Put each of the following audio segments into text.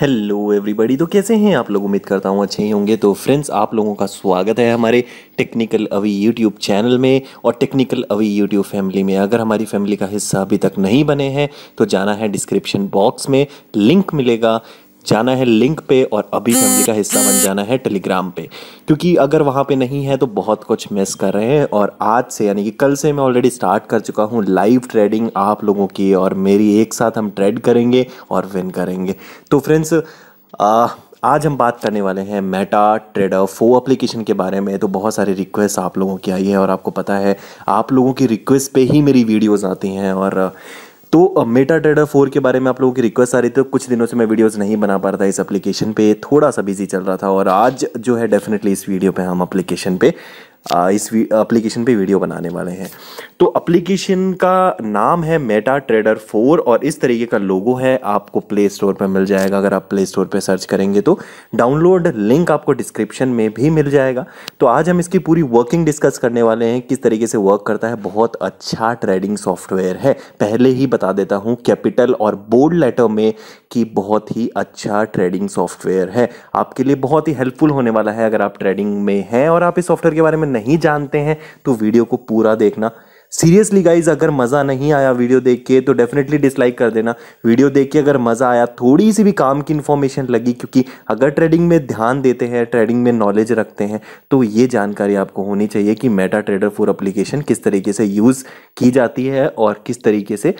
hello everybody तो कैसे हैं आप लोग उम्मीद करता हूँ अच्छे ही होंगे तो फ्रेंड्स आप लोगों का स्वागत है हमारे टेक्निकल अवी यूट्यूब चैनल में और टेक्निकल अवी यूट्यूब फैमिली में अगर हमारी फैमिली का हिस्सा अभी तक नहीं बने हैं तो जाना है डिस्क्रिप्शन बॉक्स में लिंक मिलेगा जाना है लिंक पे और अभी फैमिली का हिस्सा बन जाना है टेलीग्राम पे क्योंकि अगर वहाँ पे नहीं है तो बहुत कुछ मिस कर रहे हैं और आज से यानी कि कल से मैं ऑलरेडी स्टार्ट कर चुका हूँ लाइव ट्रेडिंग आप लोगों की और मेरी एक साथ हम ट्रेड करेंगे और विन करेंगे तो फ्रेंड्स आज हम बात करने वाले हैं मेटा ट्रेडर फो एप्लीकेशन के बारे में तो बहुत सारी रिक्वेस्ट आप लोगों की आई है और आपको पता है आप लोगों की रिक्वेस्ट पे ही मेरी वीडियोस आती हैं और तो मेटा ट्रेडर फोर के बारे में आप लोगों की रिक्वेस्ट आ रही थी तो कुछ दिनों से मैं वीडियोस नहीं बना पा रहा था इस एप्लीकेशन पे थोड़ा सा बिजी चल रहा था और आज जो है डेफिनेटली इस वीडियो पे हम एप्लीकेशन पे इस एप्लीकेशन पे वीडियो बनाने वाले हैं तो एप्लीकेशन का नाम है मेटा ट्रेडर फोर और इस तरीके का लोगो है आपको प्ले स्टोर पर मिल जाएगा अगर आप प्ले स्टोर पर सर्च करेंगे तो डाउनलोड लिंक आपको डिस्क्रिप्शन में भी मिल जाएगा तो आज हम इसकी पूरी वर्किंग डिस्कस करने वाले हैं किस तरीके से वर्क करता है बहुत अच्छा ट्रेडिंग सॉफ्टवेयर है पहले ही बता देता हूँ कैपिटल और बोल्ड लेटर में कि बहुत ही अच्छा ट्रेडिंग सॉफ्टवेयर है आपके लिए बहुत ही हेल्पफुल होने वाला है अगर आप ट्रेडिंग में हैं और आप इस सॉफ्टवेयर के बारे में नहीं जानते हैं तो वीडियो को पूरा देखना सीरियसली गाइज अगर मज़ा नहीं आया वीडियो देख के तो डेफिनेटली डिसलाइक कर देना वीडियो देख के अगर मज़ा आया थोड़ी सी भी काम की इन्फॉर्मेशन लगी क्योंकि अगर ट्रेडिंग में ध्यान देते हैं ट्रेडिंग में नॉलेज रखते हैं तो ये जानकारी आपको होनी चाहिए कि मेटा ट्रेडर फोर अप्लीकेशन किस तरीके से यूज़ की जाती है और किस तरीके से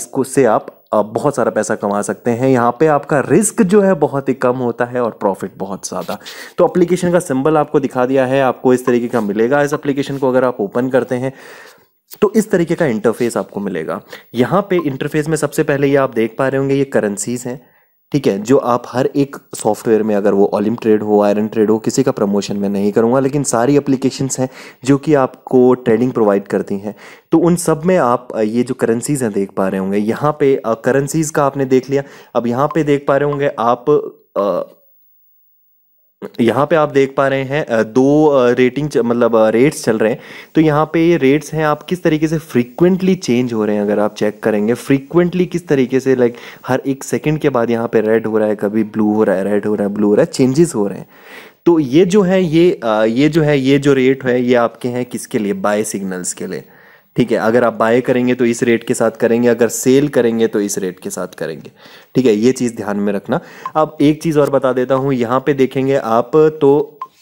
इसको से आप बहुत सारा पैसा कमा सकते हैं यहाँ पे आपका रिस्क जो है बहुत ही कम होता है और प्रॉफिट बहुत ज़्यादा तो अप्लीकेशन का सिंबल आपको दिखा दिया है आपको इस तरीके का मिलेगा इस अप्लीकेशन को अगर आप ओपन करते हैं तो इस तरीके का इंटरफेस आपको मिलेगा यहाँ पे इंटरफेस में सबसे पहले ये आप देख पा रहे होंगे ये करेंसीज हैं ठीक है जो आप हर एक सॉफ्टवेयर में अगर वो ओलिम ट्रेड हो आयरन ट्रेड हो किसी का प्रमोशन मैं नहीं करूँगा लेकिन सारी एप्लीकेशंस हैं जो कि आपको ट्रेडिंग प्रोवाइड करती हैं तो उन सब में आप ये जो करेंसीज़ हैं देख पा रहे होंगे यहाँ पे करेंसीज़ का आपने देख लिया अब यहाँ पे देख पा रहे होंगे आप यहाँ पे आप देख पा रहे हैं दो रेटिंग मतलब रेट्स चल रहे हैं तो यहाँ पे ये रेट्स हैं आप किस तरीके से फ्रीक्वेंटली चेंज हो रहे हैं अगर आप चेक करेंगे फ्रीक्वेंटली किस तरीके से लाइक हर एक सेकंड के बाद यहाँ पे रेड हो रहा है कभी ब्लू हो रहा है रेड हो रहा है ब्लू हो रहा है चेंजेस हो रहे हैं तो ये जो है ये ये जो है ये जो रेट है ये आपके हैं किसके लिए बाय सिग्नल्स के लिए ठीक है अगर आप बाय करेंगे तो इस रेट के साथ करेंगे अगर सेल करेंगे तो इस रेट के साथ करेंगे ठीक है ये चीज़ ध्यान में रखना अब एक चीज़ और बता देता हूँ यहाँ पे देखेंगे आप तो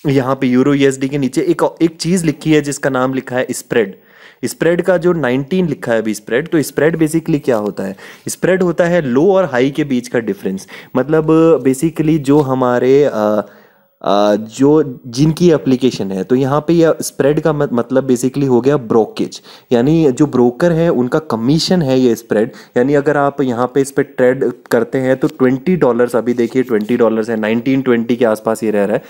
यहाँ पे यूरो यूएसडी के नीचे एक एक चीज़ लिखी है जिसका नाम लिखा है स्प्रेड स्प्रेड का जो 19 लिखा है अभी स्प्रेड तो स्प्रेड बेसिकली क्या होता है स्प्रेड होता है लो और हाई के बीच का डिफरेंस मतलब बेसिकली जो हमारे आ, जो जिनकी एप्लीकेशन है तो यहाँ पे यह स्प्रेड का मतलब बेसिकली हो गया ब्रोकेज यानी जो ब्रोकर है उनका कमीशन है ये स्प्रेड यानी अगर आप यहाँ पे इस पर ट्रेड करते हैं तो ट्वेंटी डॉलर्स अभी देखिए ट्वेंटी डॉलर्स है नाइनटीन ट्वेंटी के आसपास ये रह रहा है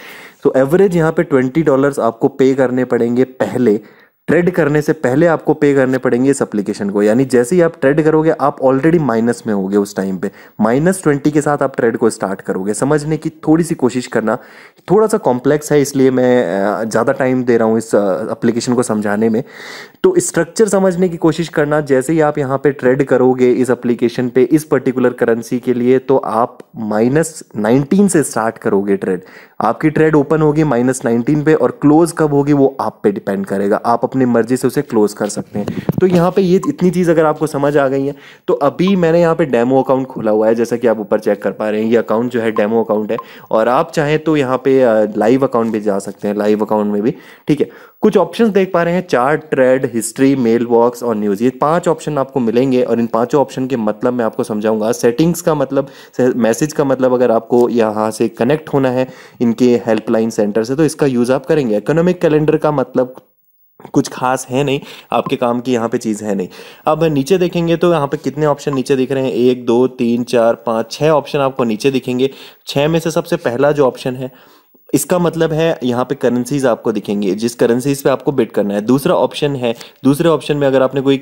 तो एवरेज यहाँ पे ट्वेंटी डॉलर्स आपको पे करने पड़ेंगे पहले ट्रेड करने से पहले आपको पे करने पड़ेंगे इस एप्लीकेशन को यानी जैसे ही आप ट्रेड करोगे आप ऑलरेडी माइनस में होगे उस टाइम पे माइनस ट्वेंटी के साथ आप ट्रेड को स्टार्ट करोगे समझने की थोड़ी सी कोशिश करना थोड़ा सा कॉम्प्लेक्स है इसलिए मैं ज़्यादा टाइम दे रहा हूँ इस एप्लीकेशन को समझाने में तो स्ट्रक्चर समझने की कोशिश करना जैसे ही आप यहाँ पे ट्रेड करोगे इस एप्लीकेशन पे इस पर्टिकुलर करेंसी के लिए तो आप माइनस नाइनटीन से स्टार्ट करोगे ट्रेड आपकी ट्रेड ओपन होगी माइनस नाइनटीन पे और क्लोज कब होगी वो आप पे डिपेंड करेगा आप अपनी मर्जी से उसे क्लोज कर सकते हैं तो यहाँ पे ये इतनी चीज़ अगर आपको समझ आ गई है तो अभी मैंने यहाँ पे डेमो अकाउंट खोला हुआ है जैसा कि आप ऊपर चेक कर पा रहे हैं ये अकाउंट जो है डेमो अकाउंट है और आप चाहें तो यहाँ पे लाइव अकाउंट भी जा सकते हैं लाइव अकाउंट में भी ठीक है कुछ ऑप्शन देख पा रहे हैं चार ट्रेड हिस्ट्री मेल बॉक्स और न्यूज़ ये पांच ऑप्शन आपको मिलेंगे और इन पांचों ऑप्शन के मतलब मैं आपको समझाऊंगा सेटिंग्स का मतलब मैसेज का मतलब अगर आपको यहाँ से कनेक्ट होना है इनके हेल्पलाइन सेंटर से तो इसका यूज़ आप करेंगे इकोनॉमिक कैलेंडर का मतलब कुछ खास है नहीं आपके काम की यहाँ पे चीज़ है नहीं अब नीचे देखेंगे तो यहाँ पे कितने ऑप्शन नीचे दिख रहे हैं एक दो तीन चार पाँच छः ऑप्शन आपको नीचे दिखेंगे छः में से सबसे पहला जो ऑप्शन है इसका मतलब है यहाँ पे करेंसीज आपको दिखेंगी जिस करेंसीज पे आपको बिट करना है दूसरा ऑप्शन है दूसरे ऑप्शन में अगर आपने कोई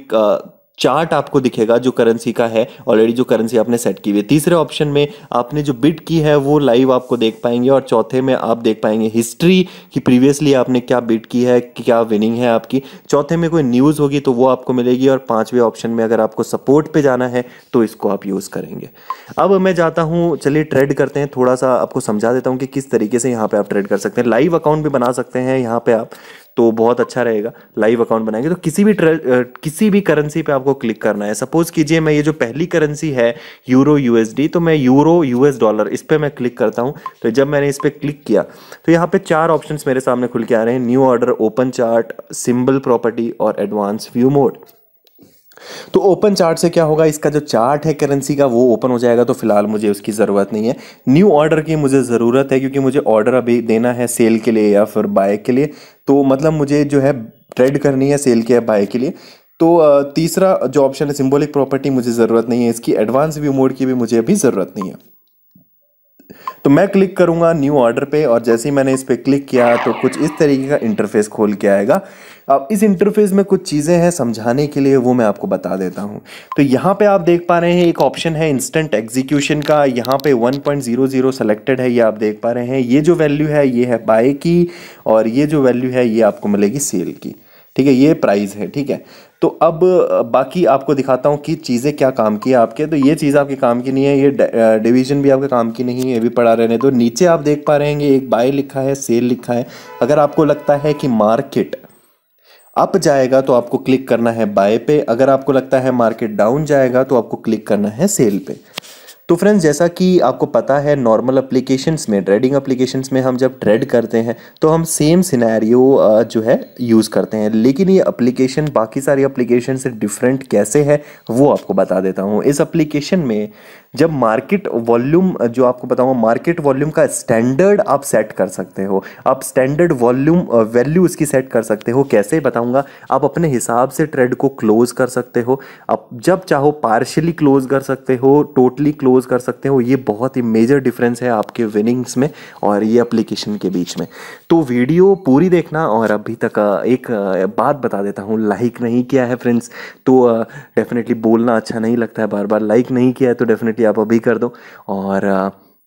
चार्ट आपको दिखेगा जो करेंसी का है ऑलरेडी जो करेंसी आपने सेट की हुई है तीसरे ऑप्शन में आपने जो बिट की है वो लाइव आपको देख पाएंगे और चौथे में आप देख पाएंगे हिस्ट्री कि प्रीवियसली आपने क्या बिट की है क्या विनिंग है आपकी चौथे में कोई न्यूज़ होगी तो वो आपको मिलेगी और पाँचवें ऑप्शन में अगर आपको सपोर्ट पर जाना है तो इसको आप यूज़ करेंगे अब मैं जाता हूँ चलिए ट्रेड करते हैं थोड़ा सा आपको समझा देता हूँ कि किस तरीके से यहाँ पर आप ट्रेड कर सकते हैं लाइव अकाउंट भी बना सकते हैं यहाँ पर आप तो बहुत अच्छा रहेगा लाइव अकाउंट बनाएंगे तो किसी भी ट्र, किसी भी करेंसी पे आपको क्लिक करना है सपोज कीजिए मैं ये जो पहली करेंसी है यूरो यूएसडी तो मैं यूरो यूएस डॉलर इस पर मैं क्लिक करता हूँ तो जब मैंने इस पर क्लिक किया तो यहाँ पे चार ऑप्शन मेरे सामने खुल के आ रहे हैं new order open chart symbol property और एडवांस व्यू मोड तो ओपन चार्ट से क्या होगा इसका जो चार्ट है करेंसी का वो ओपन हो जाएगा तो फिलहाल मुझे उसकी ज़रूरत नहीं है न्यू ऑर्डर की मुझे ज़रूरत है क्योंकि मुझे ऑर्डर अभी देना है सेल के लिए या फिर बाय के लिए तो मतलब मुझे जो है ट्रेड करनी है सेल के या बाय के लिए तो तीसरा जो ऑप्शन है सिम्बोलिक प्रॉपर्टी मुझे ज़रूरत नहीं है इसकी एडवांस व्यू मोड की भी मुझे अभी ज़रूरत नहीं है तो मैं क्लिक करूंगा न्यू ऑर्डर पे और जैसे ही मैंने इस पर क्लिक किया तो कुछ इस तरीके का इंटरफेस खोल के आएगा अब इस इंटरफेस में कुछ चीज़ें हैं समझाने के लिए वो मैं आपको बता देता हूँ तो यहाँ पे आप देख पा रहे हैं एक ऑप्शन है इंस्टेंट एग्जीक्यूशन का यहाँ पे 1.00 सेलेक्टेड है ये आप देख पा रहे हैं ये जो वैल्यू है ये है बाय की और ये जो वैल्यू है ये आपको मिलेगी सेल की ठीक है ये प्राइस है ठीक है तो अब बाकी आपको दिखाता हूँ कि चीज़ें क्या काम की है आपके तो ये चीज़ आपके काम की नहीं है ये डिवीजन भी आपके काम की नहीं है ये भी पढ़ा रहने तो नीचे आप देख पा रहे हैं एक बाय लिखा है सेल लिखा है अगर आपको लगता है कि मार्केट अप जाएगा तो आपको क्लिक करना है बाय पे अगर आपको लगता है मार्केट डाउन जाएगा तो आपको क्लिक करना है सेल पे तो फ्रेंड्स जैसा कि आपको पता है नॉर्मल अप्लीकेशंस में ट्रेडिंग अप्लीकेशंस में हम जब ट्रेड करते हैं तो हम सेम सिनेरियो जो है यूज़ करते हैं लेकिन ये अप्लीकेशन बाकी सारी अप्लीकेशन से डिफरेंट कैसे है वो आपको बता देता हूँ इस अप्लीकेशन में जब मार्केट वॉल्यूम जो आपको बताऊँगा मार्केट वॉल्यूम का स्टैंडर्ड आप सेट कर सकते हो आप स्टैंडर्ड वॉल्यूम वैल्यू इसकी सेट कर सकते हो कैसे बताऊँगा आप अपने हिसाब से ट्रेड को क्लोज कर सकते हो आप जब चाहो पार्शली क्लोज कर सकते हो टोटली क्लोज कर सकते हो ये बहुत ही मेजर डिफरेंस है आपके विनिंग्स में और ये अप्लीकेशन के बीच में तो वीडियो पूरी देखना और अभी तक एक बात बता देता हूँ लाइक नहीं किया है फ्रेंड्स तो डेफिनेटली बोलना अच्छा नहीं लगता है बार बार लाइक नहीं किया है तो डेफिनेटली कि आप अभी कर दो और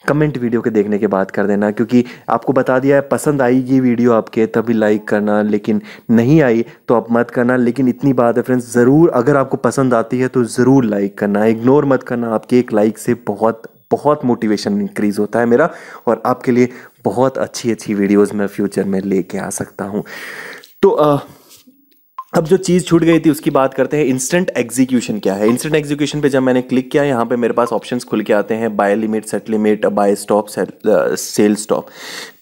कमेंट वीडियो के देखने के बाद कर देना क्योंकि आपको बता दिया है पसंद आएगी वीडियो आपके तभी लाइक करना लेकिन नहीं आई तो आप मत करना लेकिन इतनी बात है फ्रेंड्स ज़रूर अगर आपको पसंद आती है तो ज़रूर लाइक करना इग्नोर मत करना आपके एक लाइक से बहुत बहुत मोटिवेशन इंक्रीज़ होता है मेरा और आपके लिए बहुत अच्छी अच्छी वीडियोज़ मैं फ्यूचर में लेके आ सकता हूँ तो आ, अब जो चीज़ छूट गई थी उसकी बात करते हैं इंस्टेंट एग्जीक्यूशन क्या है इंस्टेंट एग्जीक्यूशन पे जब मैंने क्लिक किया यहाँ पे मेरे पास ऑप्शंस खुल के आते हैं buy limit set limit buy stop sell stop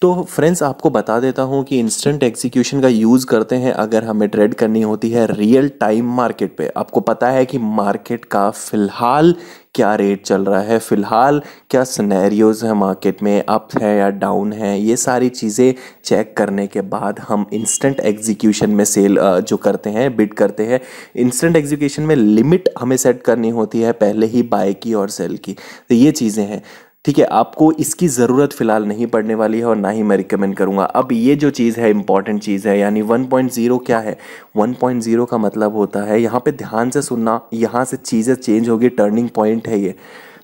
तो फ्रेंड्स आपको बता देता हूँ कि इंस्टेंट एग्जीक्यूशन का यूज़ करते हैं अगर हमें ट्रेड करनी होती है रियल टाइम मार्केट पर आपको पता है कि मार्केट का फिलहाल क्या रेट चल रहा है फ़िलहाल क्या सिनेरियोज़ हैं मार्केट में अप है या डाउन है ये सारी चीज़ें चेक करने के बाद हम इंस्टेंट एग्जीक्यूशन में सेल जो करते हैं बिड करते हैं इंस्टेंट एग्जीक्यूशन में लिमिट हमें सेट करनी होती है पहले ही बाय की और सेल की तो ये चीज़ें हैं ठीक है आपको इसकी ज़रूरत फ़िलहाल नहीं पड़ने वाली है और ना ही मैं रिकमेंड करूँगा अब ये जो चीज़ है इंपॉर्टेंट चीज़ है यानी 1.0 क्या है 1.0 का मतलब होता है यहाँ पे ध्यान से सुनना यहाँ से चीज़ें चेंज होगी टर्निंग पॉइंट है ये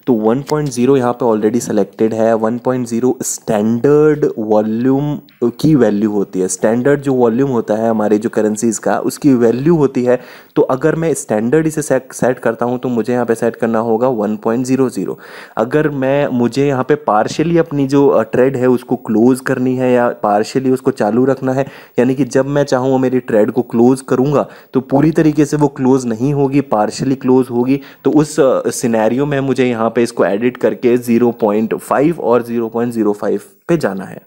तो 1.0 यहाँ पर ऑलरेडी सेलेक्टेड है 1.0 स्टैंडर्ड वॉल्यूम की वैल्यू होती है स्टैंडर्ड जो वॉल्यूम होता है हमारे जो करेंसीज का उसकी वैल्यू होती है तो अगर मैं स्टैंडर्ड इसे सेट करता हूँ तो मुझे यहाँ पे सेट करना होगा 1.00 अगर मैं मुझे यहाँ पे पार्शियली अपनी जो ट्रेड है उसको क्लोज करनी है या पार्शियली उसको चालू रखना है यानी कि जब मैं चाहूँ मेरी ट्रेड को क्लोज करूँगा तो पूरी तरीके से वो क्लोज नहीं होगी पार्शली क्लोज होगी तो उस सिनेरियो में मुझे यहाँ वहाँ पे इसको एडिट करके 0.5 और 0.05 पे जाना है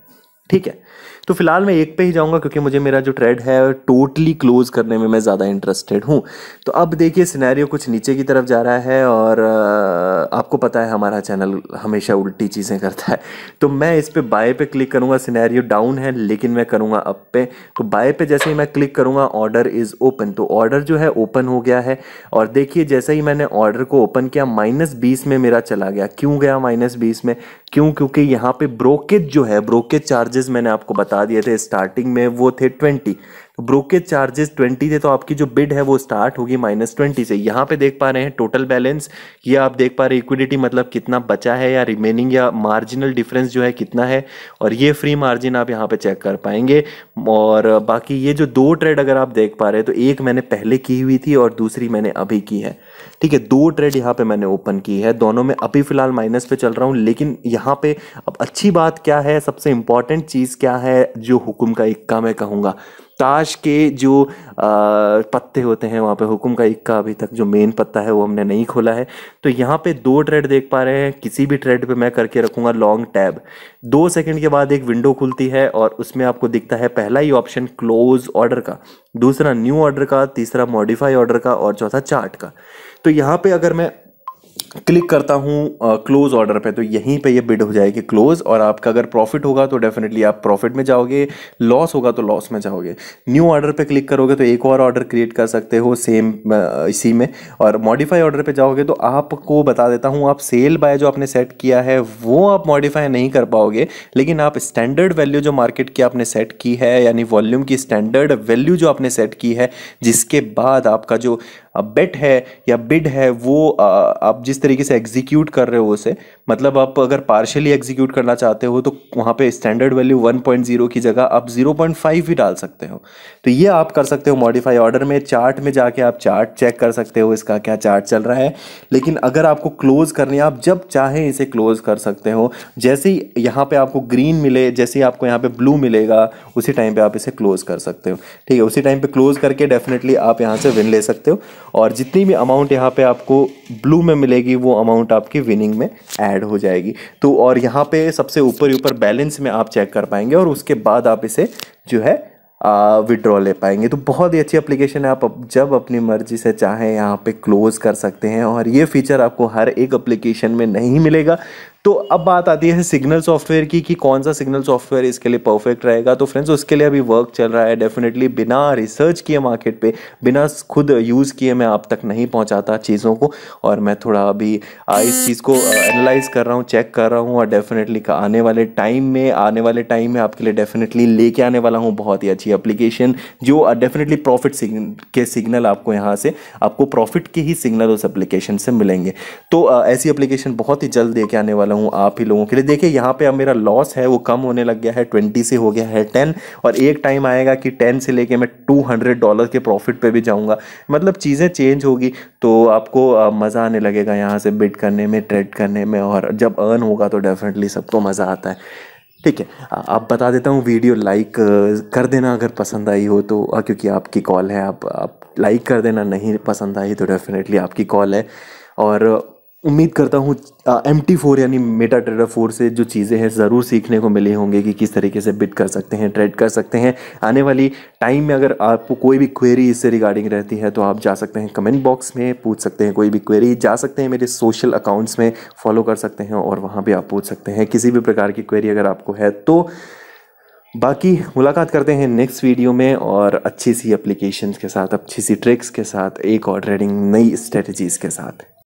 ठीक है तो फिलहाल मैं एक पे ही जाऊँगा क्योंकि मुझे मेरा जो ट्रेड है टोटली क्लोज करने में मैं ज़्यादा इंटरेस्टेड हूँ तो अब देखिए सिनेरियो कुछ नीचे की तरफ जा रहा है और आपको पता है हमारा चैनल हमेशा उल्टी चीज़ें करता है तो मैं इस पर बाय पे क्लिक करूँगा सिनेरियो डाउन है लेकिन मैं करूँगा अप पे तो बाय पे जैसे ही मैं क्लिक करूँगा ऑर्डर इज़ ओपन तो ऑर्डर जो है ओपन हो गया है और देखिए जैसे ही मैंने ऑर्डर को ओपन किया माइनस बीस में मेरा चला गया क्यों गया माइनस बीस में क्यों क्योंकि यहाँ पे ब्रोकेज जो है ब्रोकेज चार्जेस मैंने आपको बता बता दिए थे स्टार्टिंग में वो थे ट्वेंटी ब्रोकेज चार्जेस ट्वेंटी थे तो आपकी जो बिड है वो स्टार्ट होगी माइनस ट्वेंटी से यहाँ पे देख पा रहे हैं टोटल बैलेंस ये आप देख पा रहे हैं इक्विडिटी मतलब कितना बचा है या रिमेनिंग या मार्जिनल डिफरेंस जो है कितना है और ये फ्री मार्जिन आप यहाँ पे चेक कर पाएंगे और बाकी ये जो दो ट्रेड अगर आप देख पा रहे हैं तो एक मैंने पहले की हुई थी और दूसरी मैंने अभी की है ठीक है दो ट्रेड यहाँ पर मैंने ओपन की है दोनों में अभी फिलहाल माइनस पे चल रहा हूँ लेकिन यहाँ पर अब अच्छी बात क्या है सबसे इंपॉर्टेंट चीज़ क्या है जो हुक्म का इक्का मैं कहूँगा ताश के जो आ, पत्ते होते हैं वहाँ पे हुकुम का इक्का अभी तक जो मेन पत्ता है वो हमने नहीं खोला है तो यहाँ पे दो ट्रेड देख पा रहे हैं किसी भी ट्रेड पे मैं करके रखूँगा लॉन्ग टैब दो सेकंड के बाद एक विंडो खुलती है और उसमें आपको दिखता है पहला ही ऑप्शन क्लोज ऑर्डर का दूसरा न्यू ऑर्डर का तीसरा मॉडिफाई ऑर्डर का और चौथा चार्ट का तो यहाँ पर अगर मैं क्लिक करता हूँ क्लोज ऑर्डर पे तो यहीं पे ये बिड हो जाएगी क्लोज और आपका अगर प्रॉफिट होगा तो डेफिनेटली आप प्रॉफिट में जाओगे लॉस होगा तो लॉस में जाओगे न्यू ऑर्डर पे क्लिक करोगे तो एक और ऑर्डर क्रिएट कर सकते हो सेम इसी में और मॉडिफाई ऑर्डर पे जाओगे तो आपको बता देता हूँ आप सेल बाय जो आपने सेट किया है वो आप मॉडिफाई नहीं कर पाओगे लेकिन आप स्टैंडर्ड वैल्यू जो मार्केट की आपने सेट की है यानी वॉल्यूम की स्टैंडर्ड वैल्यू जो आपने सेट की है जिसके बाद आपका जो बेट है या बिड है वो आप जिस तरीके से एग्जीक्यूट कर रहे हो उसे मतलब आप अगर पार्शली एग्जीक्यूट करना चाहते हो तो वहाँ पे स्टैंडर्ड वैल्यू 1.0 की जगह आप 0.5 भी डाल सकते हो तो ये आप कर सकते हो मॉडिफाई ऑर्डर में चार्ट में जाके आप चार्ट चेक कर सकते हो इसका क्या चार्ट चल रहा है लेकिन अगर आपको क्लोज करनी आप जब चाहें इसे क्लोज कर सकते हो जैसे ही यहाँ पर आपको ग्रीन मिले जैसे ही आपको यहाँ पर ब्लू मिलेगा उसी टाइम पर आप इसे क्लोज कर सकते हो ठीक है उसी टाइम पर क्लोज करके डेफिनेटली आप यहाँ से विन ले सकते हो और जितनी भी अमाउंट यहाँ पे आपको ब्लू में मिलेगी वो अमाउंट आपकी विनिंग में ऐड हो जाएगी तो और यहाँ पे सबसे ऊपर ऊपर बैलेंस में आप चेक कर पाएंगे और उसके बाद आप इसे जो है विड्रॉ ले पाएंगे तो बहुत ही अच्छी एप्लीकेशन है आप जब अपनी मर्जी से चाहें यहाँ पे क्लोज़ कर सकते हैं और ये फीचर आपको हर एक एप्लीकेशन में नहीं मिलेगा तो अब बात आती है सिग्नल सॉफ्टवेयर की कि कौन सा सिग्नल सॉफ्टवेयर इसके लिए परफेक्ट रहेगा तो फ्रेंड्स उसके लिए अभी वर्क चल रहा है डेफिनेटली बिना रिसर्च किए मार्केट पे बिना खुद यूज़ किए मैं आप तक नहीं पहुंचाता चीज़ों को और मैं थोड़ा अभी इस चीज़ को एनालाइज कर रहा हूँ चेक कर रहा हूँ और डेफिनेटली आने वाले टाइम में आने वाले टाइम में आपके लिए डेफिनेटली लेके आने वाला हूँ बहुत ही अच्छी अप्लीकेशन जो डेफिनेटली प्रॉफिट के सिग्नल आपको यहाँ से आपको प्रॉफिट के ही सिग्नल उस एप्लीकेशन से मिलेंगे तो ऐसी अप्लीकेशन बहुत ही जल्द लेके आने वाला वाला हूँ आप ही लोगों के लिए देखिए यहाँ पे अब मेरा लॉस है वो कम होने लग गया है ट्वेंटी से हो गया है टेन और एक टाइम आएगा कि टेन से लेके मैं टू हंड्रेड डॉलर के प्रॉफिट पे भी जाऊँगा मतलब चीज़ें चेंज होगी तो आपको मज़ा आने लगेगा यहाँ से बिट करने में ट्रेड करने में और जब अर्न होगा तो डेफिनेटली सबको मज़ा आता है ठीक है आप बता देता हूँ वीडियो लाइक कर देना अगर पसंद आई हो तो क्योंकि आपकी कॉल है आप आप लाइक कर देना नहीं पसंद आई तो डेफिनेटली आपकी कॉल है और उम्मीद करता हूँ एम टी फोर यानी मेटा ट्रेडर फोर से जो चीज़ें हैं ज़रूर सीखने को मिले होंगे कि किस तरीके से बिट कर सकते हैं ट्रेड कर सकते हैं आने वाली टाइम में अगर आपको कोई भी क्वेरी इससे रिगार्डिंग रहती है तो आप जा सकते हैं कमेंट बॉक्स में पूछ सकते हैं कोई भी क्वेरी जा सकते हैं मेरे सोशल अकाउंट्स में फॉलो कर सकते हैं और वहाँ भी आप पूछ सकते हैं किसी भी प्रकार की क्वेरी अगर आपको है तो बाकी मुलाकात करते हैं नेक्स्ट वीडियो में और अच्छी सी एप्लीकेशन के साथ अच्छी सी ट्रिक्स के साथ एक और ट्रेडिंग नई स्ट्रेटजीज़ के साथ